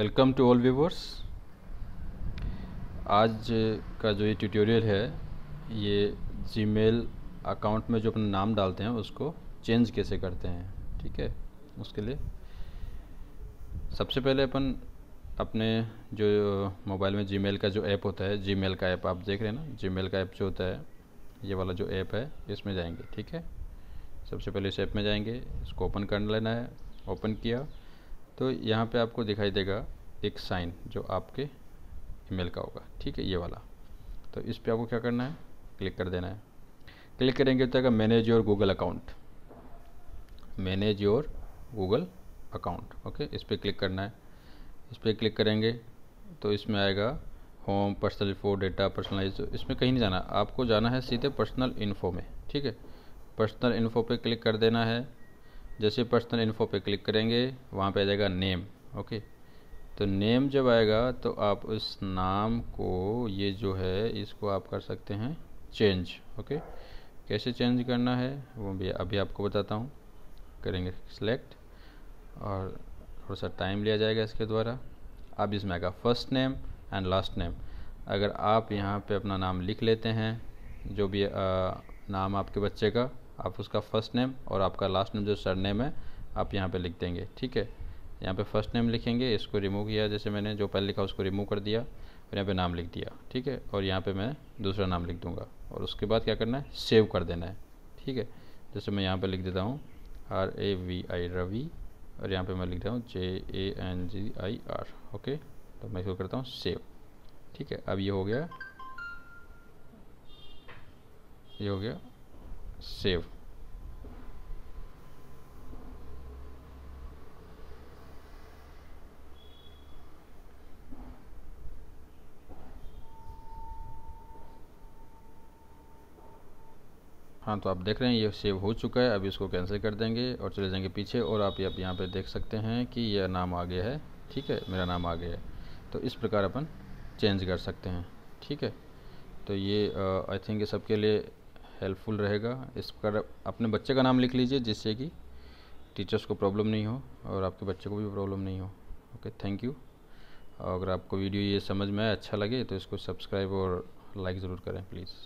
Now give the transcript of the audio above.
welcome to all viewers आज का जो ये ट्यूटोरियल है ये जीमेल अकाउंट में जो अपना नाम डालते हैं उसको चेंज कैसे करते हैं ठीक है उसके लिए सबसे पहले अपन अपने जो मोबाइल में जीमेल का जो ऐप होता है जीमेल का ऐप आप देख रहे हैं ना जीमेल का ऐप जो होता है ये वाला जो ऐप है इसमें जाएंगे ठीक है सबसे पहले इस ऐप में जाएंगे इसको ओपन कर लेना है ओपन किया तो यहाँ पे आपको दिखाई देगा एक साइन जो आपके ईमेल का होगा ठीक है ये वाला तो इस पर आपको क्या करना है क्लिक कर देना है क्लिक करेंगे तो आएगा manage your Google account manage your Google account okay इस पर क्लिक करना है इस पर क्लिक करेंगे तो इसमें आएगा home personal info data personalise तो इसमें कहीं नहीं जाना आपको जाना है सीधे पर्सनल इन्फो में ठीक है पर्सनल इन्फो पे क्लिक कर देना है जैसे पर्सनल इन्फो पे क्लिक करेंगे वहाँ पे आ जाएगा नेम ओके तो नेम जब आएगा तो आप उस नाम को ये जो है इसको आप कर सकते हैं चेंज ओके कैसे चेंज करना है वो भी अभी आपको बताता हूँ करेंगे सिलेक्ट और थोड़ा सा टाइम लिया जाएगा इसके द्वारा अब इसमें आएगा first name and last name अगर आप यहाँ पे अपना नाम लिख लेते हैं जो भी आ, नाम आपके बच्चे का आप उसका फर्स्ट नेम और आपका लास्ट नेम जो सर नेम है आप यहाँ पे लिख देंगे ठीक है यहाँ पे फर्स्ट नेम लिखेंगे इसको रिमूव किया जैसे मैंने जो पहले लिखा उसको रिमूव कर दिया और यहाँ पे नाम लिख दिया ठीक है और यहाँ पे मैं दूसरा नाम लिख दूंगा और उसके बाद क्या करना है सेव कर देना है ठीक है जैसे मैं यहाँ पे लिख देता हूँ R A V I Ravi और यहाँ पे मैं लिख रहा हूँ J A N G I R okay तो मैं इसको करता हूँ सेव ठीक है अब ये हो गया ये हो गया सेव हाँ तो आप देख रहे हैं ये सेव हो चुका है अभी इसको कैंसिल कर देंगे और चले जाएंगे पीछे और आप अब यहाँ पे देख सकते हैं कि यह नाम आ गया है ठीक है मेरा नाम आ गया है तो इस प्रकार अपन चेंज कर सकते हैं ठीक है तो ये आई थिंक ये सबके लिए हेल्पफुल रहेगा इस प्रकार अपने बच्चे का नाम लिख लीजिए जिससे कि टीचर्स को प्रॉब्लम नहीं हो और आपके बच्चे को भी प्रॉब्लम नहीं हो ओके थैंक यू अगर आपको वीडियो ये समझ में आए अच्छा लगे तो इसको सब्सक्राइब और लाइक ज़रूर करें प्लीज़